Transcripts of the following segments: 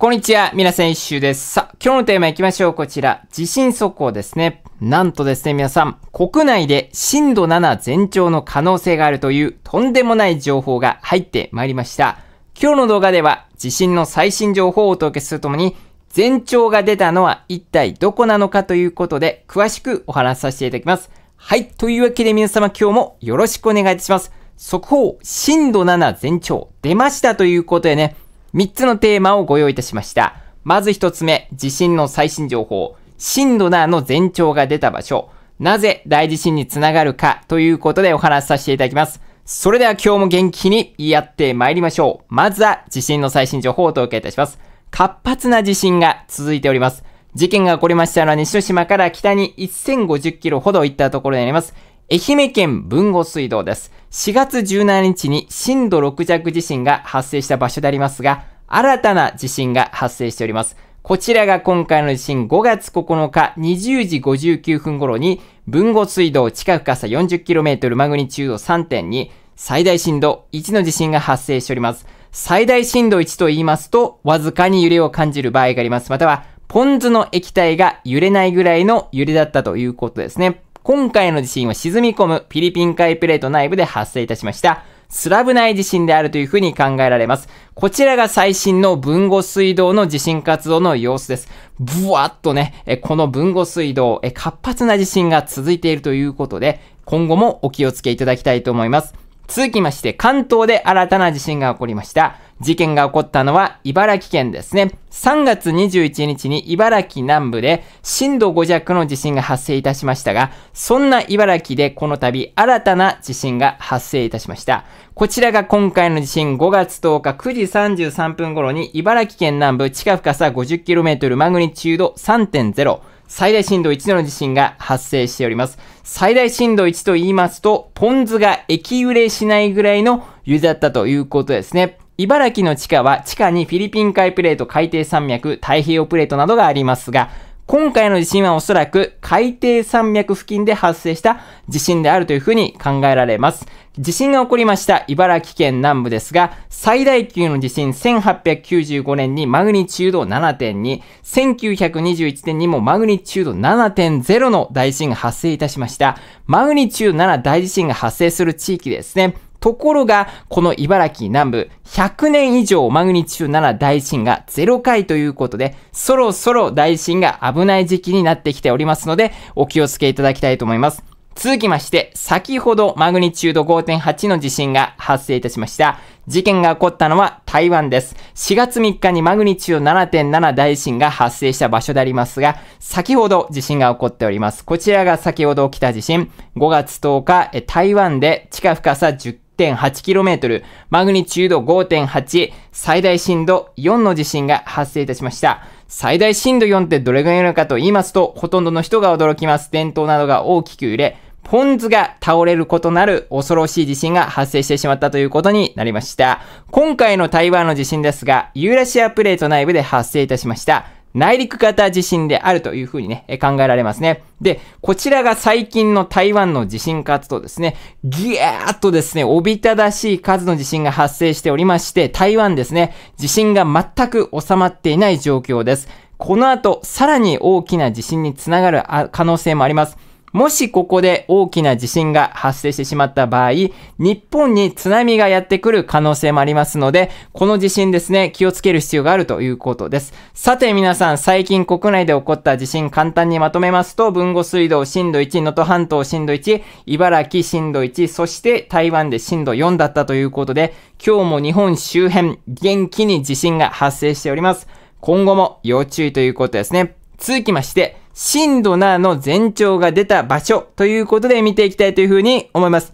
こんにちは、皆さん一周です。さあ、今日のテーマ行きましょう。こちら、地震速報ですね。なんとですね、皆さん、国内で震度7全長の可能性があるというとんでもない情報が入ってまいりました。今日の動画では、地震の最新情報をお届けするともに、全長が出たのは一体どこなのかということで、詳しくお話しさせていただきます。はい、というわけで皆様今日もよろしくお願いいたします。速報、震度7全長出ましたということでね、3つのテーマをご用意いたしました。まず1つ目、地震の最新情報。震度7の前兆が出た場所。なぜ大地震につながるかということでお話しさせていただきます。それでは今日も元気にやって参りましょう。まずは地震の最新情報をお届けいたします。活発な地震が続いております。事件が起こりましたのは西之島から北に1050キロほど行ったところになります。愛媛県文後水道です。4月17日に震度6弱地震が発生した場所でありますが、新たな地震が発生しております。こちらが今回の地震5月9日20時59分頃に、文後水道地下深さ 40km マグニチュード3.2、最大震度1の地震が発生しております。最大震度1と言いますと、わずかに揺れを感じる場合があります。または、ポン酢の液体が揺れないぐらいの揺れだったということですね。今回の地震は沈み込むフィリピン海プレート内部で発生いたしました。スラブ内地震であるというふうに考えられます。こちらが最新の文後水道の地震活動の様子です。ブワッとね、この文後水道、活発な地震が続いているということで、今後もお気をつけいただきたいと思います。続きまして、関東で新たな地震が起こりました。事件が起こったのは茨城県ですね。3月21日に茨城南部で震度5弱の地震が発生いたしましたが、そんな茨城でこの度新たな地震が発生いたしました。こちらが今回の地震5月10日9時33分頃に茨城県南部地下深さ 50km マグニチュード3.0最大震度1の地震が発生しております。最大震度1と言いますと、ポン酢が液揺れしないぐらいの湯だったということですね。茨城の地下は地下にフィリピン海プレート、海底山脈、太平洋プレートなどがありますが、今回の地震はおそらく海底山脈付近で発生した地震であるというふうに考えられます。地震が起こりました茨城県南部ですが、最大級の地震1895年にマグニチュード7.2、1921年にもマグニチュード7.0の大地震が発生いたしました。マグニチュード7大地震が発生する地域ですね。ところが、この茨城南部、100年以上マグニチュード7大震が0回ということで、そろそろ大震が危ない時期になってきておりますので、お気をつけいただきたいと思います。続きまして、先ほどマグニチュード5.8の地震が発生いたしました。事件が起こったのは台湾です。4月3日にマグニチュード7.7大震が発生した場所でありますが、先ほど地震が起こっております。こちらが先ほど起きた地震。5月10日、台湾で地下深さ10 1 8 k m マグニチュード5.8、最大震度4の地震が発生いたしました。最大震度4ってどれぐらいなのかと言いますと、ほとんどの人が驚きます。伝統などが大きく揺れ、ポン酢が倒れることなる恐ろしい地震が発生してしまったということになりました。今回の台湾の地震ですが、ユーラシアプレート内部で発生いたしました。内陸型地震であるというふうにね、考えられますね。で、こちらが最近の台湾の地震活動ですね、ぎゃーっとですね、おびただしい数の地震が発生しておりまして、台湾ですね、地震が全く収まっていない状況です。この後、さらに大きな地震につながる可能性もあります。もしここで大きな地震が発生してしまった場合、日本に津波がやってくる可能性もありますので、この地震ですね、気をつける必要があるということです。さて皆さん、最近国内で起こった地震簡単にまとめますと、文後水道震度1、能登半島震度1、茨城震度1、そして台湾で震度4だったということで、今日も日本周辺、元気に地震が発生しております。今後も要注意ということですね。続きまして、震度7の前兆が出た場所ということで見ていきたいというふうに思います。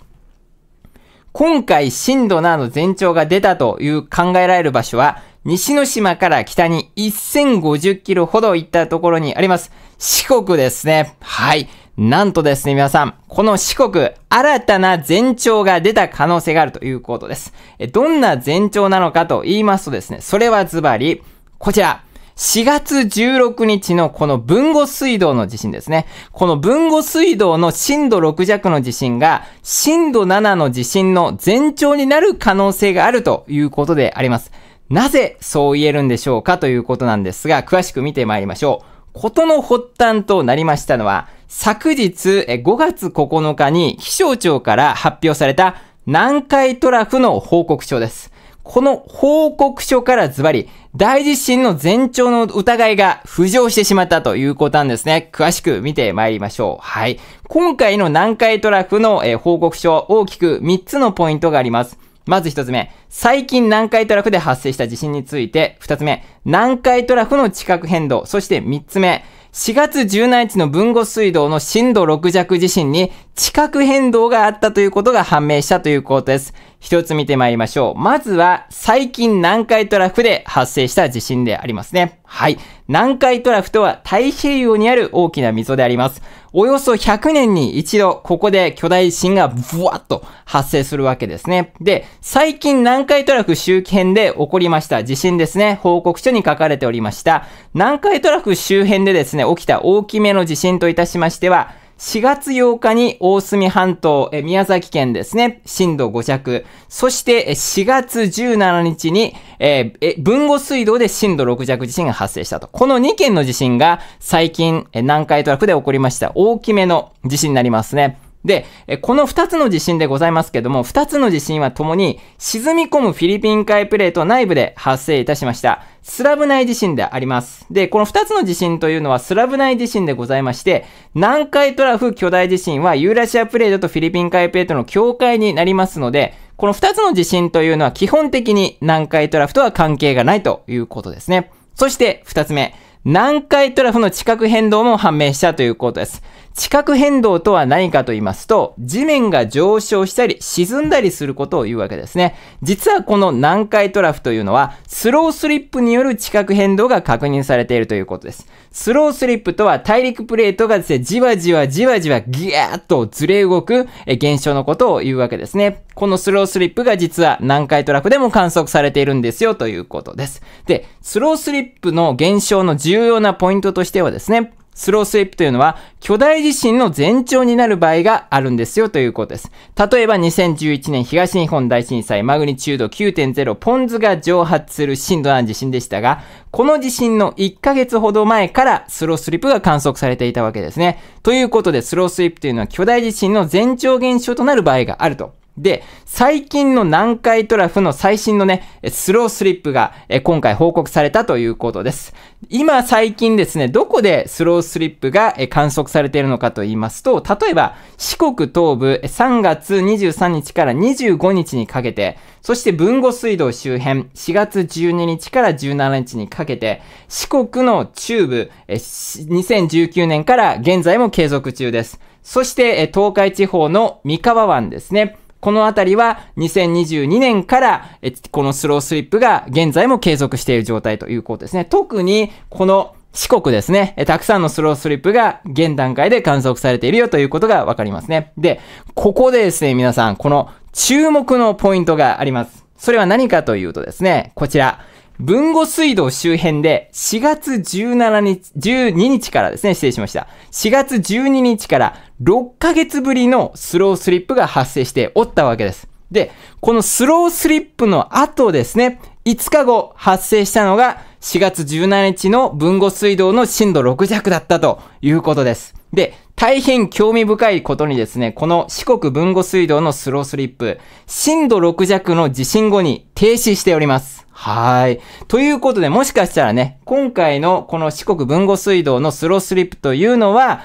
今回震度7の前兆が出たという考えられる場所は、西之島から北に1050キロほど行ったところにあります。四国ですね。はい。なんとですね、皆さん、この四国、新たな前兆が出た可能性があるということです。どんな前兆なのかと言いますとですね、それはズバリ、こちら、4月16日のこの文後水道の地震ですね。この文後水道の震度6弱の地震が震度7の地震の前兆になる可能性があるということであります。なぜそう言えるんでしょうかということなんですが、詳しく見てまいりましょう。ことの発端となりましたのは、昨日5月9日に気象庁から発表された南海トラフの報告書です。この報告書からズバリ、大地震の前兆の疑いが浮上してしまったということなんですね。詳しく見てまいりましょう。はい。今回の南海トラフの、えー、報告書は大きく3つのポイントがあります。まず1つ目、最近南海トラフで発生した地震について、2つ目、南海トラフの地殻変動、そして3つ目、4月17日の文後水道の震度6弱地震に地殻変動があったということが判明したということです。一つ見てまいりましょう。まずは、最近南海トラフで発生した地震でありますね。はい。南海トラフとは太平洋にある大きな溝であります。およそ100年に一度、ここで巨大地震がブワッと発生するわけですね。で、最近南海トラフ周辺で起こりました地震ですね。報告書に書かれておりました。南海トラフ周辺でですね、起きた大きめの地震といたしましては、4月8日に大隅半島、宮崎県ですね、震度5弱。そして4月17日に、えー、文後水道で震度6弱地震が発生したと。この2件の地震が最近、南海トラフで起こりました大きめの地震になりますね。で、この2つの地震でございますけども、2つの地震はともに沈み込むフィリピン海プレート内部で発生いたしました。スラブ内地震であります。で、この2つの地震というのはスラブ内地震でございまして、南海トラフ巨大地震はユーラシアプレートとフィリピン海プレートの境界になりますので、この2つの地震というのは基本的に南海トラフとは関係がないということですね。そして2つ目。南海トラフの地殻変動も判明したということです。地殻変動とは何かと言いますと、地面が上昇したり沈んだりすることを言うわけですね。実はこの南海トラフというのは、スロースリップによる地殻変動が確認されているということです。スロースリップとは大陸プレートがですね、じわじわじわじわギャーっとずれ動く現象のことを言うわけですね。このスロースリップが実は南海トラフでも観測されているんですよということです。で、スロースリップの現象の重要なポイントとしてはですね、スロースイープというのは巨大地震の前兆になる場合があるんですよということです。例えば2011年東日本大震災マグニチュード9.0ポンズが蒸発する震度な地震でしたが、この地震の1ヶ月ほど前からスロースリップが観測されていたわけですね。ということでスロースイープというのは巨大地震の前兆現象となる場合があると。で、最近の南海トラフの最新のね、スロースリップが今回報告されたということです。今最近ですね、どこでスロースリップが観測されているのかと言いますと、例えば四国東部3月23日から25日にかけて、そして豊後水道周辺4月12日から17日にかけて、四国の中部2019年から現在も継続中です。そして東海地方の三河湾ですね。このあたりは2022年から、このスロースリップが現在も継続している状態ということですね。特に、この四国ですね。たくさんのスロースリップが現段階で観測されているよということがわかりますね。で、ここでですね、皆さん、この注目のポイントがあります。それは何かというとですね、こちら。文後水道周辺で4月17日、12日からですね、失礼しました。4月12日から6ヶ月ぶりのスロースリップが発生しておったわけです。で、このスロースリップの後ですね、5日後発生したのが4月17日の文後水道の震度6弱だったということです。で、大変興味深いことにですね、この四国文後水道のスロースリップ、震度6弱の地震後に停止しております。はい。ということで、もしかしたらね、今回のこの四国文後水道のスロースリップというのは、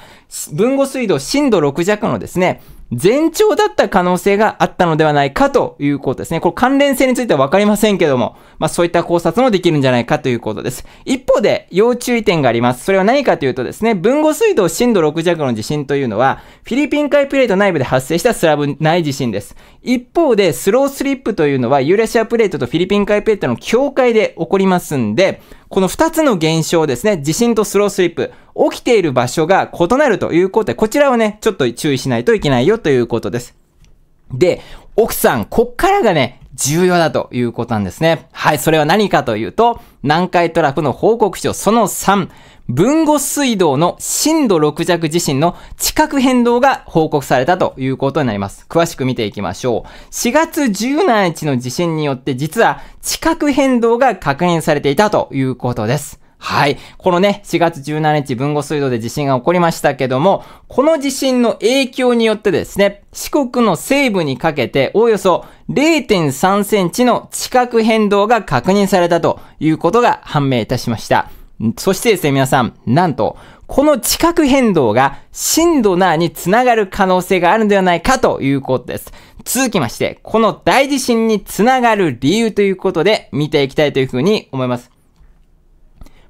文後水道震度6弱のですね、前兆だった可能性があったのではないかということですね。これ関連性についてはわかりませんけども、まあそういった考察もできるんじゃないかということです。一方で、要注意点があります。それは何かというとですね、文後水道震度6弱の地震というのは、フィリピン海プレート内部で発生したスラブ内地震です。一方で、スロースリップというのは、ユーラシアプレートとフィリピン海プレートの境界で起こりますんで、この2つの現象ですね、地震とスロースリップ、起きている場所が異なるということで、こちらをね、ちょっと注意しないといけないよということです。で、奥さん、こっからがね、重要だということなんですね。はい、それは何かというと、南海トラフの報告書その3、文後水道の震度6弱地震の地殻変動が報告されたということになります。詳しく見ていきましょう。4月17日の地震によって実は地殻変動が確認されていたということです。はい。このね、4月17日、文後水道で地震が起こりましたけども、この地震の影響によってですね、四国の西部にかけて、おおよそ0.3センチの地殻変動が確認されたということが判明いたしました。そしてですね、皆さん、なんと、この地殻変動が震度7につながる可能性があるのではないかということです。続きまして、この大地震につながる理由ということで見ていきたいというふうに思います。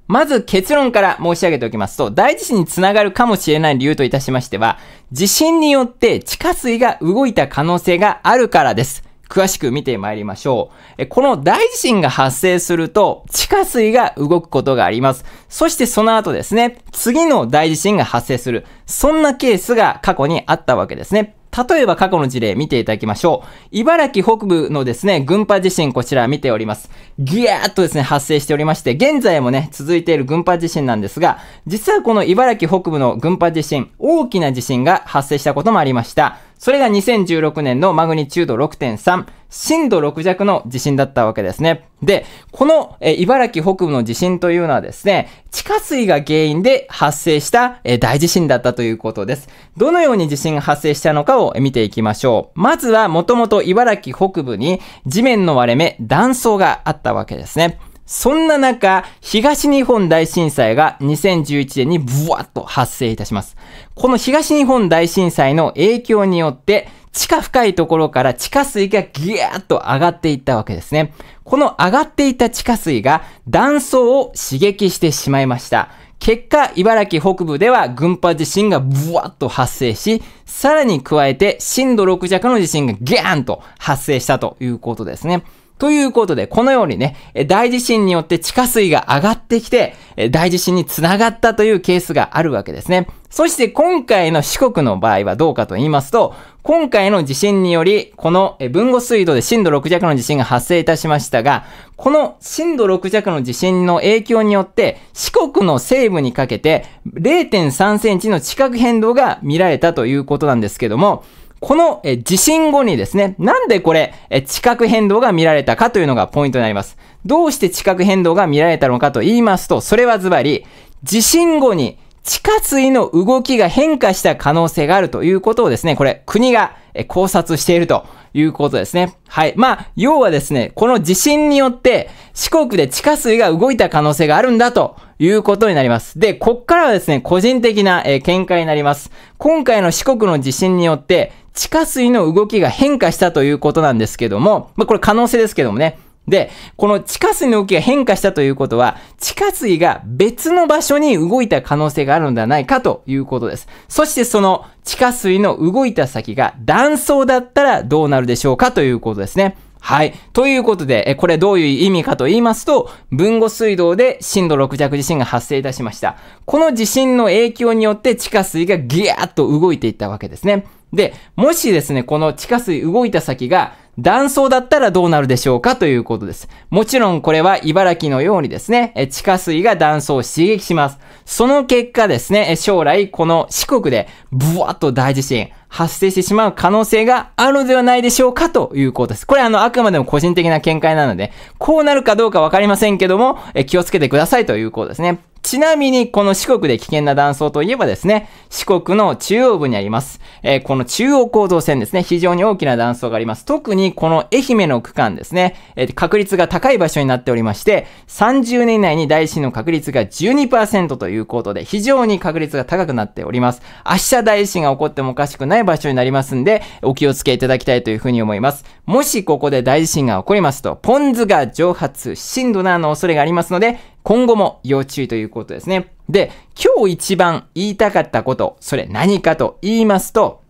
まず結論から申し上げておきますと、大地震につながるかもしれない理由といたしましては、地震によって地下水が動いた可能性があるからです。詳しく見てまいりましょう。この大地震が発生すると、地下水が動くことがあります。そしてその後ですね、次の大地震が発生する。そんなケースが過去にあったわけですね。例えば過去の事例見ていただきましょう。茨城北部のですね、群馬地震こちら見ております。ギャーっとですね、発生しておりまして、現在もね、続いている群馬地震なんですが、実はこの茨城北部の群馬地震、大きな地震が発生したこともありました。それが2016年のマグニチュード6.3、震度6弱の地震だったわけですね。で、この、え茨城北部の地震というのはですね、地下水が原因で発生した、え大地震だったということです。どのように地震が発生したのかを見ていきましょう。まずは、もともと茨城北部に地面の割れ目、断層があったわけですね。そんな中、東日本大震災が2011年にブワッと発生いたします。この東日本大震災の影響によって、地下深いところから地下水がギャーッと上がっていったわけですね。この上がっていた地下水が断層を刺激してしまいました。結果、茨城北部では群発地震がブワッと発生し、さらに加えて震度6弱の地震がギャーンと発生したということですね。ということで、このようにね、大地震によって地下水が上がってきて、大地震につながったというケースがあるわけですね。そして今回の四国の場合はどうかと言いますと、今回の地震により、この文後水道で震度6弱の地震が発生いたしましたが、この震度6弱の地震の影響によって、四国の西部にかけて0.3センチの地殻変動が見られたということなんですけども、この、え地震後にですね、なんでこれ、え地殻変動が見られたかというのがポイントになります。どうして地殻変動が見られたのかと言いますと、それはズバリ、地震後に地下水の動きが変化した可能性があるということをですね、これ、国が、え考察しているということですね。はい。まあ、要はですね、この地震によって四国で地下水が動いた可能性があるんだということになります。で、こっからはですね、個人的な、え見解になります。今回の四国の地震によって地下水の動きが変化したということなんですけども、まあ、これ可能性ですけどもね。で、この地下水の動きが変化したということは、地下水が別の場所に動いた可能性があるのではないかということです。そしてその地下水の動いた先が断層だったらどうなるでしょうかということですね。はい。ということで、え、これどういう意味かと言いますと、豊後水道で震度6弱地震が発生いたしました。この地震の影響によって地下水がギャーッと動いていったわけですね。で、もしですね、この地下水動いた先が断層だったらどうなるでしょうかということです。もちろんこれは茨城のようにですね、え地下水が断層を刺激します。その結果ですね、将来この四国でブワッと大地震発生してしまう可能性があるのではないでしょうかということです。これあの、あくまでも個人的な見解なので、こうなるかどうかわかりませんけども、え気をつけてくださいということですね。ちなみに、この四国で危険な断層といえばですね、四国の中央部にあります。えー、この中央構造線ですね、非常に大きな断層があります。特にこの愛媛の区間ですね、えー、確率が高い場所になっておりまして、30年以内に大震の確率が12%ということで、非常に確率が高くなっております。明日大震が起こってもおかしくない場所になりますんで、お気をつけいただきたいというふうに思います。もしここで大地震が起こりますと、ポン酢が蒸発、震度などの恐れがありますので、今後も要注意ということですね。で、今日一番言いたかったこと、それ何かと言いますと、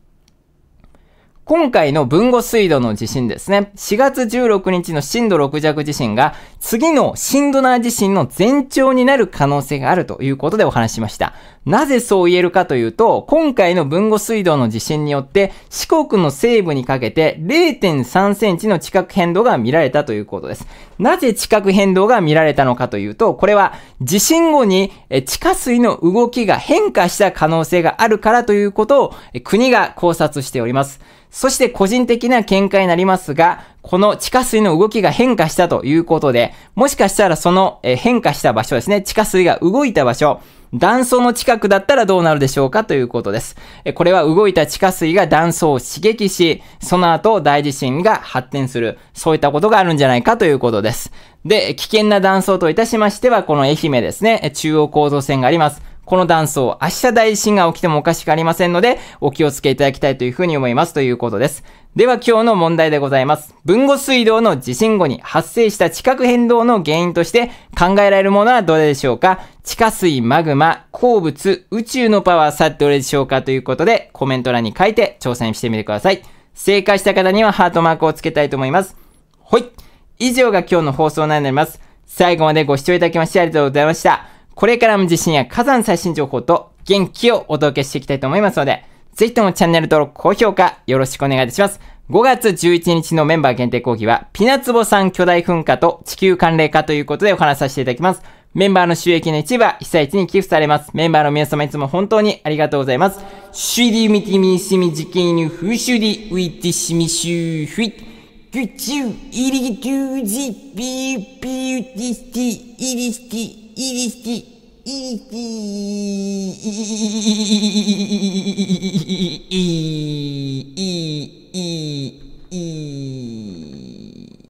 今回の豊後水道の地震ですね、4月16日の震度6弱地震が、次のシンドナー地震の前兆になる可能性があるということでお話しました。なぜそう言えるかというと、今回の豊後水道の地震によって、四国の西部にかけて0.3センチの地殻変動が見られたということです。なぜ地殻変動が見られたのかというと、これは地震後に地下水の動きが変化した可能性があるからということを国が考察しております。そして個人的な見解になりますが、この地下水の動きが変化したということで、もしかしたらその変化した場所ですね、地下水が動いた場所、断層の近くだったらどうなるでしょうかということです。これは動いた地下水が断層を刺激し、その後大地震が発展する、そういったことがあるんじゃないかということです。で、危険な断層といたしましては、この愛媛ですね、中央構造線があります。この断層、明日大地震が起きてもおかしくありませんので、お気をつけいただきたいというふうに思いますということです。では今日の問題でございます。文後水道の地震後に発生した地殻変動の原因として考えられるものはどれでしょうか地下水、マグマ、鉱物、宇宙のパワーさどれでしょうかということでコメント欄に書いて挑戦してみてください。正解した方にはハートマークをつけたいと思います。ほい。以上が今日の放送内になります。最後までご視聴いただきましてありがとうございました。これからも地震や火山最新情報と元気をお届けしていきたいと思いますので、ぜひともチャンネル登録、高評価、よろしくお願いいたします。5月11日のメンバー限定講義は、ピナツボさん巨大噴火と地球寒冷化ということでお話しさせていただきます。メンバーの収益の一部は被災地に寄付されます。メンバーの皆様いつも本当にありがとうございます。シュリミティミシミジケイフシュリウィティシミシュフィグチュイリギジピーピーティスティイリスティいき、いき、い、い、い、い、い、